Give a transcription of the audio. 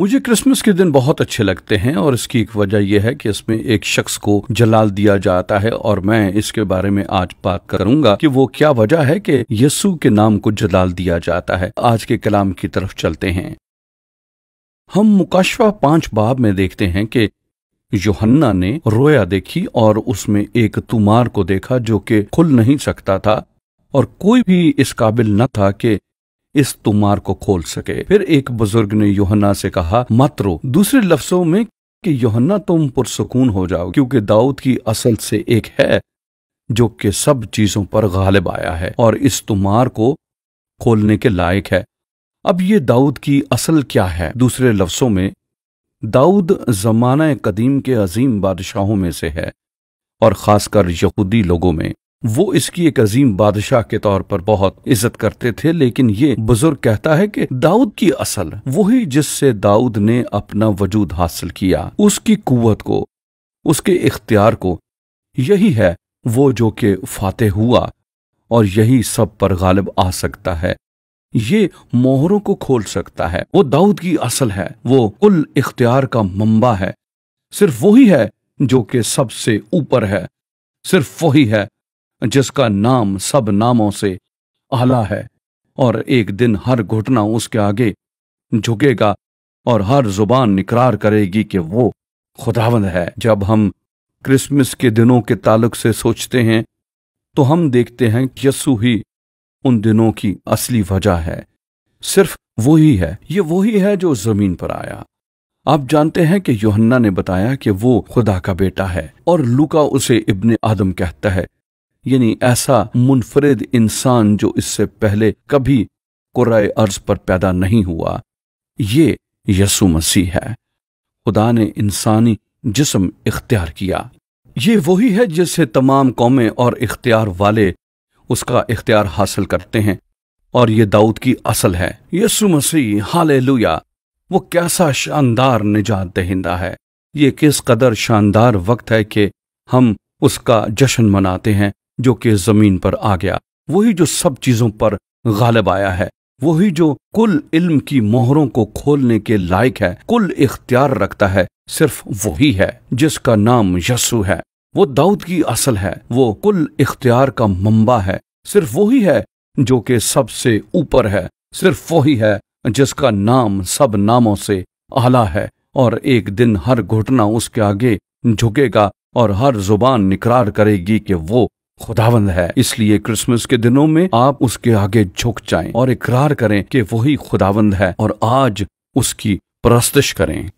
मुझे क्रिसमस के दिन बहुत अच्छे लगते हैं और इसकी एक वजह यह है कि इसमें एक शख्स को जलाल दिया जाता है और मैं इसके बारे में आज बात करूंगा कि वो क्या वजह है कि यसु के नाम को जलाल दिया जाता है आज के कलाम की तरफ चलते हैं हम मुकाशवा पांच बाब में देखते हैं कि योहन्ना ने रोया देखी और उसमें एक तुमार को देखा जो कि खुल नहीं सकता था और कोई भी इस काबिल न था कि इस तुमार को खोल सके फिर एक बुजुर्ग ने योहना से कहा मात्रो दूसरे लफ्जों में कि योहना तुम पुरसकून हो जाओ क्योंकि दाऊद की असल से एक है जो कि सब चीजों पर गालिब आया है और इस तुमार को खोलने के लायक है अब ये दाऊद की असल क्या है दूसरे लफ्जों में दाऊद जमाना कदीम के अजीम बादशाहों में से है और खासकर यहूदी लोगों में वो इसकी एक अजीम बादशाह के तौर पर बहुत इज्जत करते थे लेकिन ये बुजुर्ग कहता है कि दाऊद की असल वही जिससे दाऊद ने अपना वजूद हासिल किया उसकी कुवत को उसके इख्तियार को यही है वो जो कि फाते हुआ और यही सब पर गालिब आ सकता है ये मोहरों को खोल सकता है वो दाऊद की असल है वो कुल इख्तियार का मंबा है सिर्फ वही है जो कि सबसे ऊपर है सिर्फ वही है जिसका नाम सब नामों से आला है और एक दिन हर घुटना उसके आगे झुकेगा और हर जुबान निकरार करेगी कि वो खुदावंद है जब हम क्रिसमस के दिनों के ताल्लुक से सोचते हैं तो हम देखते हैं यस्सु ही उन दिनों की असली वजह है सिर्फ वो ही है ये वो ही है जो जमीन पर आया आप जानते हैं कि योहन्ना ने बताया कि वो खुदा का बेटा है और लूका उसे इब्ने आदम कहता है यानी ऐसा मुनफरद इंसान जो इससे पहले कभी कुरय अर्ज पर पैदा नहीं हुआ ये यसु मसीह है खुदा ने इंसानी जिसम इख्तियार किया ये वही है जिससे तमाम कौमें और इख्तियार वाले उसका इख्तियार हासिल करते हैं और ये दाऊद की असल है यसु मसीह हाल वो कैसा शानदार निजात दहिंदा है ये किस कदर शानदार वक्त है कि हम उसका जश्न मनाते हैं जो कि जमीन पर आ गया वही जो सब चीजों पर गालिब आया है वही जो कुल इल्म की मोहरों को खोलने के लायक है कुल इख्तियार रखता है सिर्फ वही है जिसका नाम यसु है वो दाऊद की असल है वो कुल इख्तियार का मम्बा है सिर्फ वही है जो कि सबसे ऊपर है सिर्फ वही है जिसका नाम सब नामों से आला है और एक दिन हर घुटना उसके आगे झुकेगा और हर जुबान निकरार करेगी कि वो खुदावंद है इसलिए क्रिसमस के दिनों में आप उसके आगे झुक जाएं और इकरार करें कि वही खुदावंद है और आज उसकी प्रस्तश करें